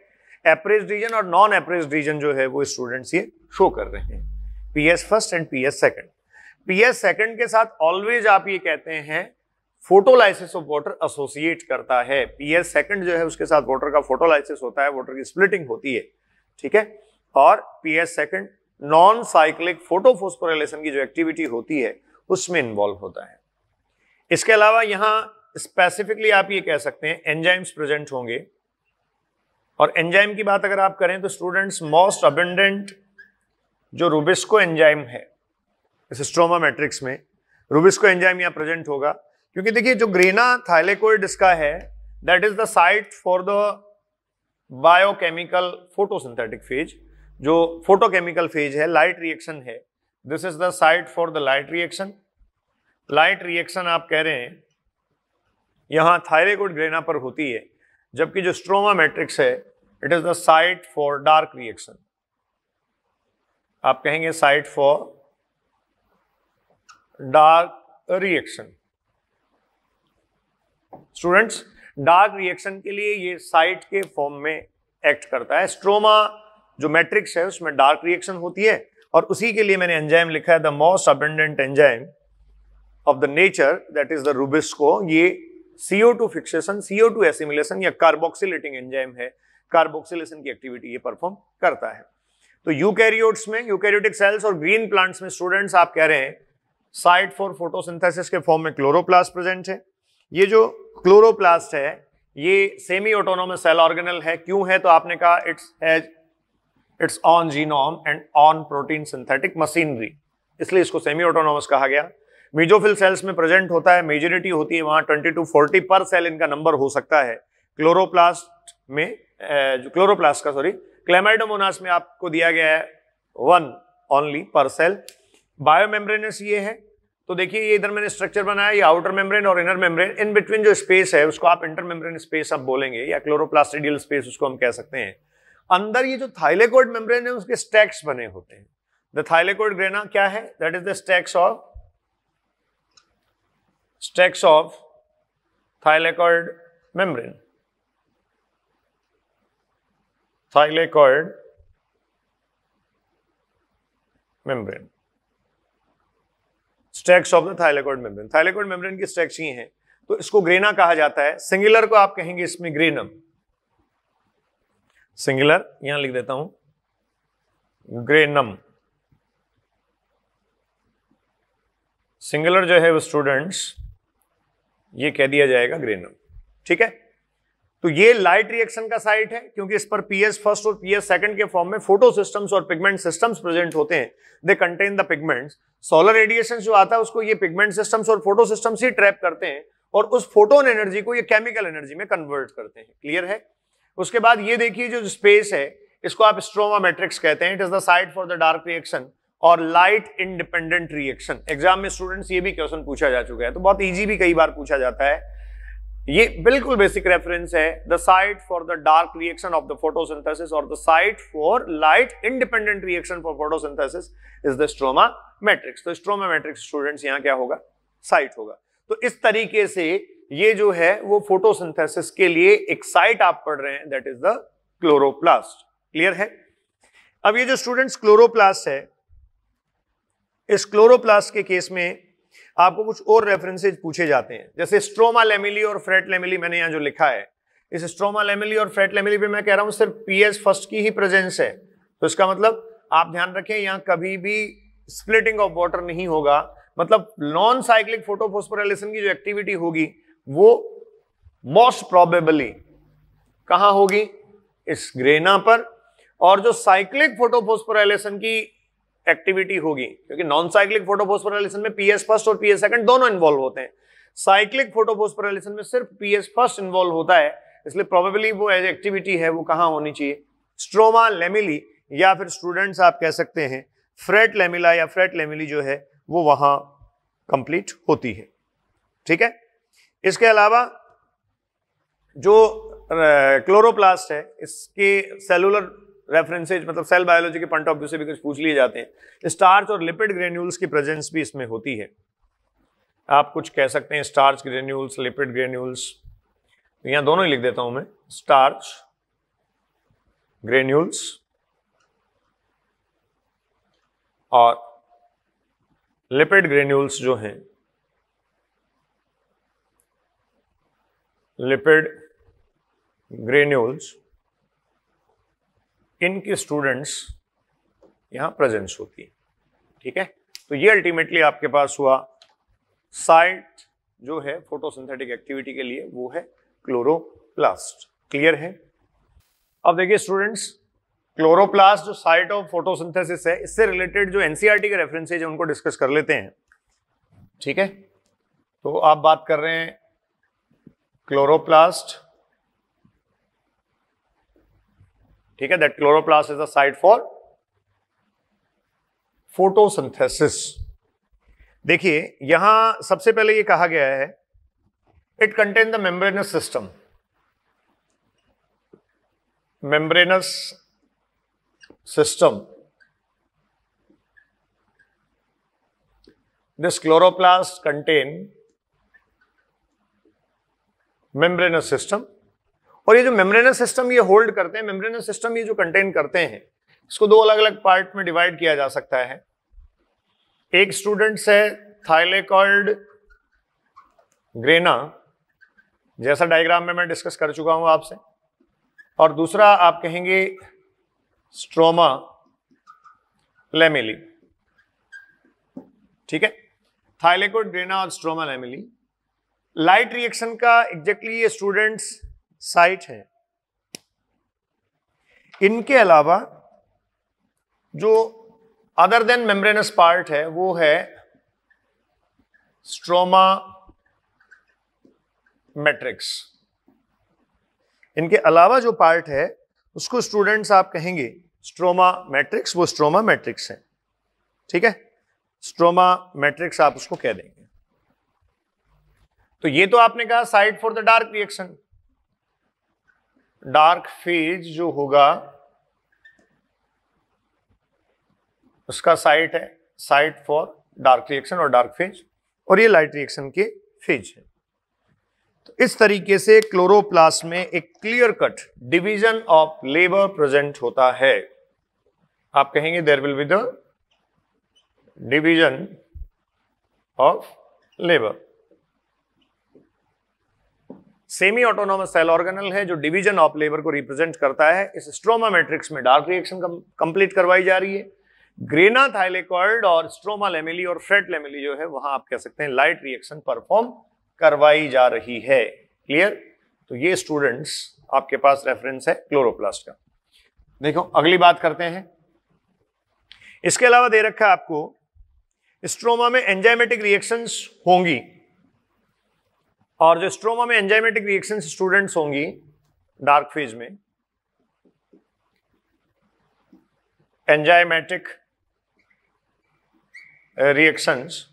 एपरेज रीजन और नॉन एपरेज रीजन जो है वो स्टूडेंट्स ये शो कर रहे हैं PS first and P S second P S second के साथ ऑलवेज आप ये कहते हैं फोटोलाइसिस ऑफ वाटर एसोसिएट करता है पी एस सेकेंड जो है उसके साथ वाटर का फोटोलाइसिस होता है वाटर की स्प्लिटिंग होती है ठीक है और P S second non cyclic photophosphorylation की जो एक्टिविटी होती है उसमें इन्वॉल्व होता है इसके अलावा यहाँ स्पेसिफिकली आप ये कह सकते हैं एंजाइम्स प्रेजेंट होंगे और एंजाइम की बात अगर आप करें तो स्टूडेंट्स मोस्ट अबेंडेंट जो रूबिस्को एंजाइम है इस स्ट्रोमा मैट्रिक्स में रूबिस्को एंजाइम यहाँ प्रेजेंट होगा क्योंकि देखिए जो ग्रेना थाइलेकोइड इसका है that is the site for the biochemical photosynthetic phase जो फोटोकेमिकल फेज है लाइट रिएक्शन है this is the site for the light reaction light reaction आप कह रहे हैं यहाँ थायरेकोड ग्रेना पर होती है जबकि जो स्ट्रोमा मैट्रिक्स है it is the site for dark reaction आप कहेंगे site for dark reaction students dark reaction के लिए ये साइट के फॉर्म में एक्ट करता है स्ट्रोमा जो मैट्रिक्स है उसमें डार्क रिएक्शन होती है और उसी के लिए मैंने एंजाइम लिखा है the most abundant enzyme of the nature that is the rubisco ये CO2 फिक्सेशन CO2 एसिमिलेशन या कार्बोक्सिलेटिंग एंजाइम है कार्बोक्सिलेशन की एक्टिविटी ये परफॉर्म करता है तो यूकैरियोट्स में यूकैरियोटिक सेल्स और ग्रीन प्लांट्स में स्टूडेंट्स आप कह रहे हैं साइट फॉर फोटोसिंथेसिस के फॉर्म में क्लोरोप्लास्ट प्रेजेंट है ये जो क्लोरोप्लास्ट है ये सेमी ऑटोनोमस सेल ऑर्गेनल है क्यों है तो आपने कहा its has its own genome and own protein synthetic machinery इसलिए इसको सेमी ऑटोनोमस कहा गया मीजोफिल सेल्स में प्रेजेंट होता है मेजोरिटी होती है वहां 20 टू 40 पर सेल इनका नंबर हो सकता है क्लोरोप्लास्ट में जो क्लोरोप्लास्ट का सॉरी क्लेमाइडोमोनास में आपको दिया गया है वन ओनली पर सेल बायोमेम्ब्रेनस ये है तो देखिए ये इधर मैंने स्ट्रक्चर बनाया ये आउटर मेम्ब्रेन और इनर मेम्ब्रेन इन बिटवीन जो स्पेस है उसको आप इंटर मेम्ब्रेन स्पेस आप बोलेंगे या क्लोरोप्लास्टिडियल स्पेस उसको हम कह सकते हैं अंदर ये जो थाइलेकोड मेम्ब्रेन है उसके स्टैक्स बने होते हैं द थाइलेकोड ग्रेना क्या है that is the stacks of stacks of thylakoid membrane thylakoid membrane stacks of the thylakoid membrane thylakoid membrane की स्ट्रैक्स ही हैं तो इसको ग्रेना कहा जाता है सिंगुलर को आप कहेंगे इसमें ग्रेनम सिंगुलर यहां लिख देता हूं ग्रेनम सिंगुलर जो है वो स्टूडेंट्स ये कह दिया जाएगा ग्रेनम ठीक है तो ये लाइट रिएक्शन का साइट है क्योंकि इस पर पीएस फर्स्ट और पीएस सेकंड के फॉर्म में फोटो सिस्टम्स और पिगमेंट सिस्टम्स प्रेजेंट होते हैं they contain the pigments solar radiation जो आता है उसको ये पिगमेंट सिस्टम्स और फोटो सिस्टम्स ही ट्रैप करते हैं और उस फोटोन एनर्जी को ये केमिकल एनर्जी में कन्वर्ट करते हैं क्लियर है उसके बाद ये देखिए जो स्पेस है इसको आप स्ट्रोमा मेट्रिक्स कहते हैं it is the site for the dark reaction और लाइट इंडिपेंडेंट रिएक्शन एग्जाम में स्टूडेंट्स ये भी क्वेश्चन पूछा जा चुका है तो बहुत ईजी भी कई बार पूछा जाता है ये बिल्कुल बेसिक रेफरेंस है the site for the dark reaction of the photosynthesis और the site for light independent reaction for photosynthesis is the stroma matrix तो स्ट्रोमा मैट्रिक्स स्टूडेंट्स यहां क्या होगा साइट होगा तो इस तरीके से ये जो है वो फोटोसिंथेसिस के लिए एक साइट आप पढ़ रहे हैं that is the chloroplast clear है अब ये जो स्टूडेंट्स क्लोरोप्लास्ट है इस क्लोरोप्लास्ट के केस में आपको कुछ और रेफरेंसेज पूछे जाते हैं जैसे स्ट्रोमा लेमिली और फ्रेट लेमिली मैंने यहाँ जो लिखा है इस स्ट्रोमा लेमिली और फ्रेट लेमिली पे मैं कह रहा हूँ सिर्फ पी फर्स्ट की ही प्रेजेंस है तो इसका मतलब आप ध्यान रखें यहाँ कभी भी स्प्लिटिंग ऑफ वाटर नहीं होगा मतलब नॉन साइक्लिक फोटोफोस्पोरेशन की जो एक्टिविटी होगी वो मोस्ट प्रोबेबली कहा होगी इस ग्रेना पर और जो साइक्लिक फोटोफोस्पोरेशन की एक्टिविटी होगी क्योंकि नॉन साइक्लिक फोटोफोस्फोराइलेशन में पीएस फर्स्ट और पीएस सेकंड दोनों इन्वॉल्व होते हैं साइक्लिक फोटोफोस्फोराइलेशन में सिर्फ पीएस फर्स्ट इन्वॉल्व होता है इसलिए प्रोबेबली वो एज एक्टिविटी है वो कहाँ होनी चाहिए स्ट्रोमा लेमिली या फिर स्टूडेंट्स आप कह सकते हैं फ्रेट लेमिला या फ्रेट लेमिली जो है वो वहां कंप्लीट होती है ठीक है इसके अलावा जो क्लोरोप्लास्ट है इसके सेलुलर रेफरेंसेज मतलब सेल बायोलॉजी के पॉइंट ऑफ व्यू से भी कुछ पूछ लिए जाते हैं स्टार्च और लिपिड ग्रेन्यूल्स की प्रेजेंस भी इसमें होती है आप कुछ कह सकते हैं स्टार्च ग्रेन्यूल्स लिपिड ग्रेन्यूल्स यहां दोनों ही लिख देता हूं मैं स्टार्च ग्रेन्यूल्स और लिपिड ग्रेन्यूल्स जो हैं लिपिड ग्रेन्यूल्स इनकी स्टूडेंट्स यहां प्रेजेंस होती ठीक है तो ये अल्टीमेटली आपके पास हुआ साइट जो है फोटोसिंथेटिक एक्टिविटी के लिए वो है क्लोरोप्लास्ट क्लियर है अब देखिए स्टूडेंट्स क्लोरोप्लास्ट जो साइट ऑफ फोटोसिंथेसिस है इससे रिलेटेड जो एनसीईआरटी e के रेफरेंसेज है उनको डिस्कस कर लेते हैं ठीक है तो आप बात कर रहे हैं क्लोरोप्लास्ट ठीक है that chloroplast is a site for photosynthesis देखिए यहां सबसे पहले ये कहा गया है it contain the membranous system membranous system this chloroplast contain membranous system और ये जो मेम्ब्रेनस सिस्टम ये होल्ड करते हैं मेम्ब्रेनस सिस्टम ये जो कंटेन करते हैं इसको दो अलग अलग पार्ट में डिवाइड किया जा सकता है एक स्टूडेंट्स है थाइलेकॉर्ड ग्रेना जैसा डायग्राम में मैं डिस्कस कर चुका हूं आपसे और दूसरा आप कहेंगे स्ट्रोमा लेमिली ठीक है थाइलेकोड ग्रेना और स्ट्रोमा लेमिली लाइट रिएक्शन का एग्जैक्टली ये स्टूडेंट्स साइट है इनके अलावा जो अदर देन मेम्ब्रेनस पार्ट है वो है स्ट्रोमा मैट्रिक्स इनके अलावा जो पार्ट है उसको स्टूडेंट्स आप कहेंगे स्ट्रोमा मैट्रिक्स वो स्ट्रोमा मैट्रिक्स है ठीक है स्ट्रोमा मैट्रिक्स आप उसको कह देंगे तो ये तो आपने कहा site for the dark reaction dark phase जो होगा उसका साइट है साइट फॉर डार्क रिएक्शन और डार्क फेज और ये लाइट रिएक्शन के फेज है तो इस तरीके से क्लोरोप्लास्ट में एक clear cut division of labour present होता है आप कहेंगे there will be the division of labour semi autonomous cell organelle है जो डिवीजन ऑफ लेबर को रिप्रेजेंट करता है इस स्ट्रोमा मैट्रिक्स में डार्क रिएक्शन कंप्लीट करवाई जा रही है ग्रेना थाइलेकॉर्ड और स्ट्रोमा लेमिली और फ्रेट लेमिली जो है वहां आप कह सकते हैं लाइट रिएक्शन परफॉर्म करवाई जा रही है क्लियर तो ये स्टूडेंट्स आपके पास रेफरेंस है क्लोरोप्लास्ट का देखो अगली बात करते हैं इसके अलावा दे रखा है आपको स्ट्रोमा में एंजाइमेटिक रिएक्शंस होंगी और जो स्ट्रोमा में एंजाइमेटिक रिएक्शन स्टूडेंट्स होंगी डार्क फेज में एंजाइमेटिक रिएक्शंस uh,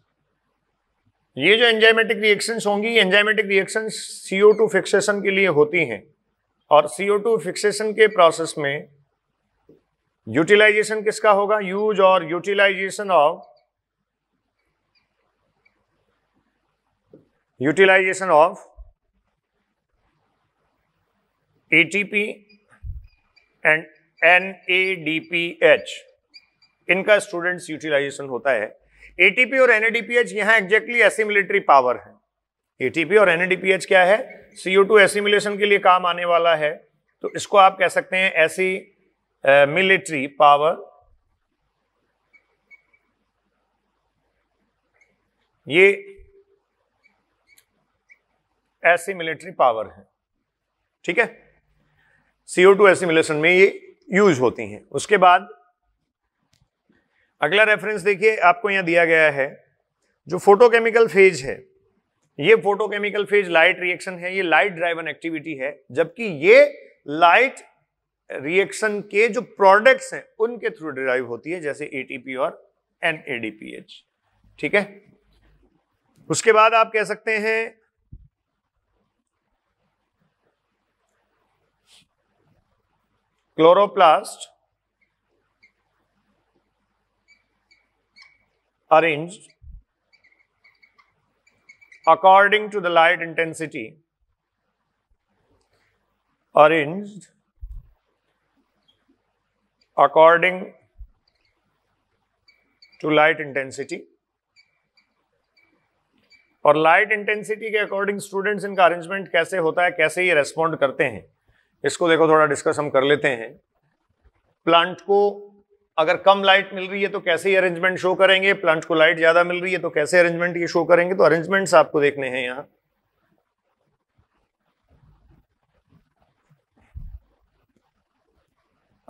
ये जो एंजाइमेटिक रिएक्शंस होंगी enzymatic reactions CO two fixation के लिए होती हैं और सीओ टू फिक्सेशन के प्रोसेस में यूटिलाइजेशन किसका होगा यूज और utilization of utilization of ATP and N A D P H इनका स्टूडेंट्स यूटिलाइजेशन होता है एटीपी और एनएडीपीएच यहां एग्जैक्टली एसिमिलेटरी पावर है एटीपी और एनएडीपीएच क्या है सीओ टू एसिमुलेशन के लिए काम आने वाला है तो इसको आप कह सकते हैं ऐसी मिलिट्री पावर ये ऐसी मिलिट्री पावर है ठीक है सीओ टू एसिमिलेशन में ये यूज होती हैं उसके बाद अगला रेफरेंस देखिए आपको यहां दिया गया है जो फोटोकेमिकल फेज है ये फोटोकेमिकल फेज लाइट रिएक्शन है ये लाइट ड्राइवन एक्टिविटी है जबकि ये लाइट रिएक्शन के जो प्रोडक्ट्स हैं उनके थ्रू ड्राइव होती है जैसे एटीपी और एनएडीपीएच ठीक है उसके बाद आप कह सकते हैं chloroplast arranged according to the light intensity arranged according to light intensity और लाइट इंटेंसिटी के अकॉर्डिंग स्टूडेंट्स इनका अरेंजमेंट कैसे होता है कैसे ये रेस्पॉन्ड करते हैं इसको देखो थोड़ा डिस्कस हम कर लेते हैं प्लांट को अगर कम लाइट मिल रही है तो कैसे अरेंजमेंट शो करेंगे प्लांट को लाइट ज्यादा मिल रही है तो कैसे अरेंजमेंट ये शो करेंगे तो अरेंजमेंट्स आपको देखने हैं यहां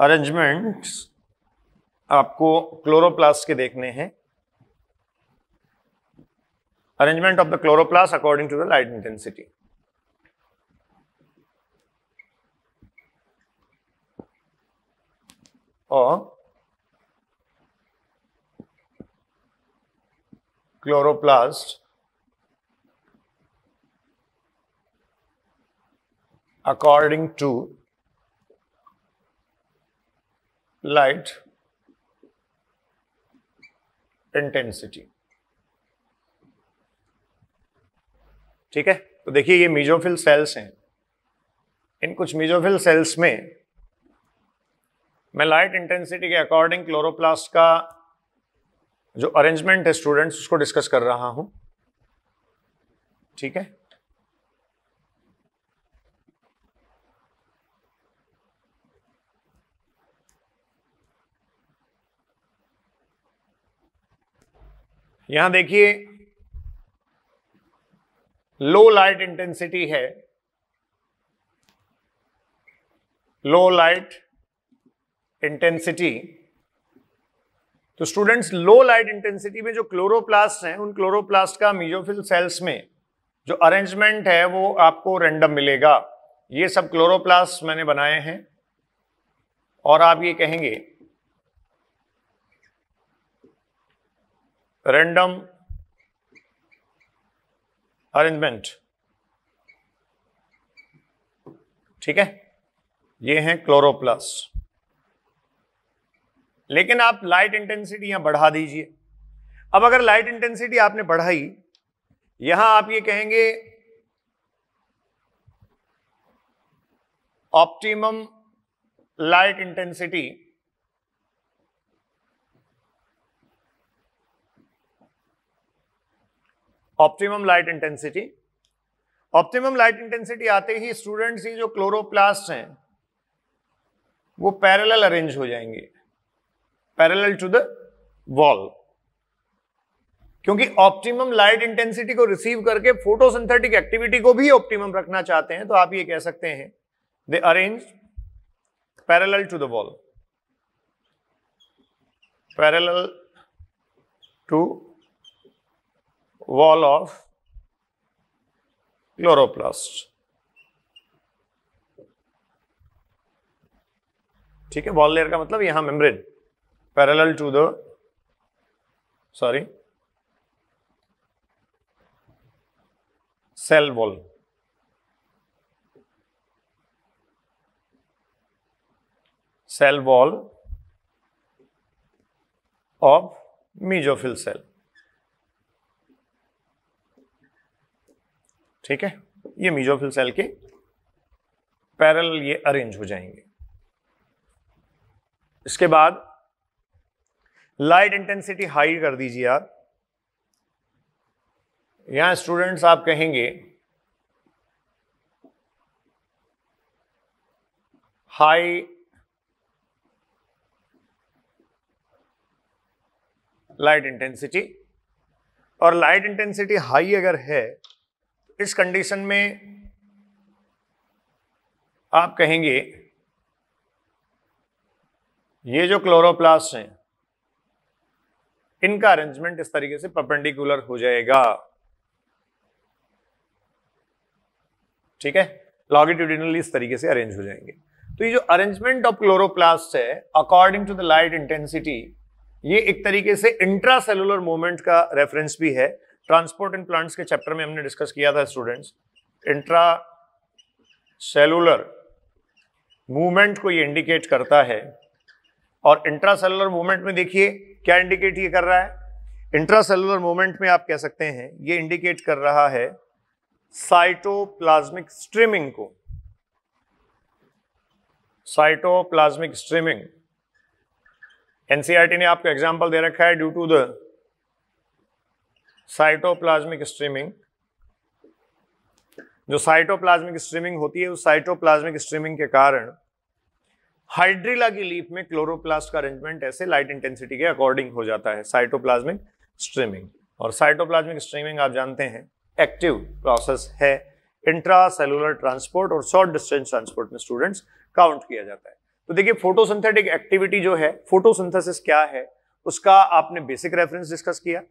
अरेंजमेंट्स आपको क्लोरोप्लास्ट के देखने हैं arrangement of the chloroplast according to the light intensity or chloroplast according to light intensity ठीक है तो देखिए ये मीजोफिल सेल्स हैं इन कुछ मीजोफिल सेल्स में मैं लाइट इंटेंसिटी के अकॉर्डिंग क्लोरोप्लास्ट का जो अरेंजमेंट है स्टूडेंट्स उसको डिस्कस कर रहा हूं ठीक है यहां देखिए लो लाइट इंटेंसिटी है लो लाइट इंटेंसिटी तो स्टूडेंट्स लो लाइट इंटेंसिटी में जो क्लोरोप्लास्ट हैं उन क्लोरोप्लास्ट का मीजोफिल सेल्स में जो अरेंजमेंट है वो आपको रेंडम मिलेगा ये सब क्लोरोप्लास्ट मैंने बनाए हैं और आप ये कहेंगे रेंडम अरेंजमेंट ठीक है ये हैं क्लोरोप्लास्ट लेकिन आप लाइट इंटेंसिटी यहां बढ़ा दीजिए अब अगर लाइट इंटेंसिटी आपने बढ़ाई यहां आप ये कहेंगे optimum light intensity optimum light intensity optimum light intensity आते ही स्टूडेंट्स ये जो क्लोरोप्लास्ट हैं वो पैरेलल अरेंज हो जाएंगे पैरेलल टू द वॉल क्योंकि ऑप्टिमम लाइट इंटेंसिटी को रिसीव करके फोटोसिंथेटिक एक्टिविटी को भी ऑप्टिमम रखना चाहते हैं तो आप ये कह सकते हैं they arrange parallel to the wall parallel to wall of chloroplast ठीक है वॉल लेयर का मतलब यहां membrane parallel to the sorry cell wall cell wall of mesophyll cell ठीक है ये मीजोफिल सेल के पैरेलल ये अरेंज हो जाएंगे इसके बाद लाइट इंटेंसिटी हाई कर दीजिए आप यहां स्टूडेंट्स आप कहेंगे हाई लाइट इंटेंसिटी और लाइट इंटेंसिटी हाई अगर है इस कंडीशन में आप कहेंगे ये जो क्लोरोप्लास्ट हैं इनका अरेंजमेंट इस तरीके से परपेंडिकुलर हो जाएगा ठीक है लॉगिट्यूडिनली इस तरीके से अरेंज हो जाएंगे तो ये जो अरेंजमेंट ऑफ क्लोरोप्लास्ट है according to the light intensity ये एक तरीके से इंट्रा सेलुलर मूवमेंट का रेफरेंस भी है ट्रांसपोर्ट इन प्लांट्स के चैप्टर में हमने डिस्कस किया था स्टूडेंट्स इंट्रा सेलुलर मूवमेंट को ये इंडिकेट करता है और इंट्रासेलुलर मूवमेंट में देखिए क्या इंडिकेट ये कर रहा है इंट्रासेलुलर मूवमेंट में आप कह सकते हैं ये इंडिकेट कर रहा है साइटोप्लाज्मिक स्ट्रीमिंग को साइटोप्लाज्मिक स्ट्रीमिंग एनसीईआरटी ने आपको एग्जांपल दे रखा है due to the cytoplasmic streaming जो साइटोप्लाज्मिक स्ट्रीमिंग होती है उस साइटोप्लाज्मिक स्ट्रीमिंग के कारण हाइड्रिला की लीफ में क्लोरोप्लास्ट का अरेंजमेंट ऐसे लाइट इंटेंसिटी के अकॉर्डिंग हो जाता है साइटोप्लाज्मिक स्ट्रीमिंग और साइटोप्लाज्मिक स्ट्रीमिंग आप जानते हैं एक्टिव प्रोसेस है इंट्रा सेलुलर ट्रांसपोर्ट और शॉर्ट डिस्टेंस ट्रांसपोर्ट में स्टूडेंट्स काउंट किया जाता है तो देखिए फोटोसिंथेटिक एक्टिविटी जो है फोटोसिंथेसिस क्या है उसका आपने बेसिक रेफरेंस डिस्कस किया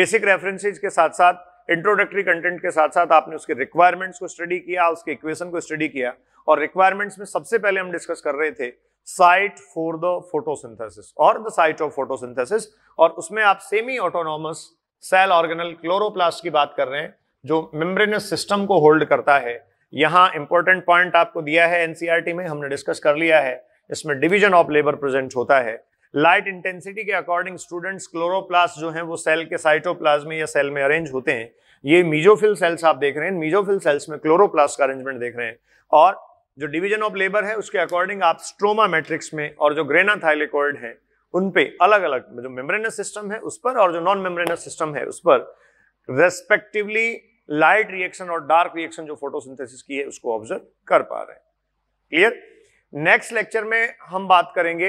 बेसिक रेफरेंसेज के साथ साथ इंट्रोडक्टरी कंटेंट के साथ साथ आपने उसके रिक्वायरमेंट्स को स्टडी किया उसके इक्वेशन को स्टडी किया और रिक्वायरमेंट्स में सबसे पहले हम डिस्कस कर रहे थे साइट फॉर द फोटोसिंथेसिस और द साइट ऑफ फोटोसिंथेसिस और उसमें आप semi autonomous cell organelle chloroplast की बात कर रहे हैं जो मेम्ब्रेनस सिस्टम को होल्ड करता है यहाँ इंपॉर्टेंट पॉइंट आपको दिया है एनसीईआरटी e में हमने डिस्कस कर लिया है इसमें डिवीजन ऑफ लेबर प्रेजेंट होता है लाइट इंटेंसिटी के अकॉर्डिंग स्टूडेंट्स क्लोरोप्लास्ट जो हैं वो सेल के साइटोप्लाज्म या सेल में अरेंज होते हैं ये मीजोफिल सेल्स आप देख रहे हैं मीजोफिल सेल्स में क्लोरोप्लास्ट का अरेंजमेंट देख रहे हैं और जो डिवीजन ऑफ लेबर है उसके अकॉर्डिंग आप स्ट्रोमा मैट्रिक्स में और जो ग्रेना है उन पे अलग अलग जो मेम्ब्रेनस सिस्टम है उस पर और जो नॉन मेम्ब्रेनस सिस्टम है उस पर रेस्पेक्टिवली लाइट रिएक्शन और डार्क रिएक्शन जो फोटोसिंथेसिस की है उसको ऑब्जर्व कर पा रहे हैं क्लियर नेक्स्ट लेक्चर में हम बात करेंगे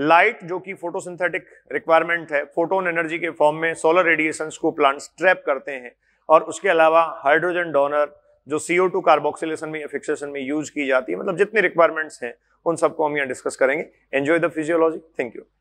लाइट जो कि फोटोसिंथेटिक रिक्वायरमेंट है फोटोन एनर्जी के फॉर्म में सोलर रेडिएशंस को प्लांट्स ट्रैप करते हैं और उसके अलावा हाइड्रोजन डोनर जो सीओ टू कार्बोक्सिलेशन में फिक्सेशन में यूज की जाती है मतलब जितनी रिक्वायरमेंट्स हैं उन सबको हम यहाँ डिस्कस करेंगे enjoy the physiology thank you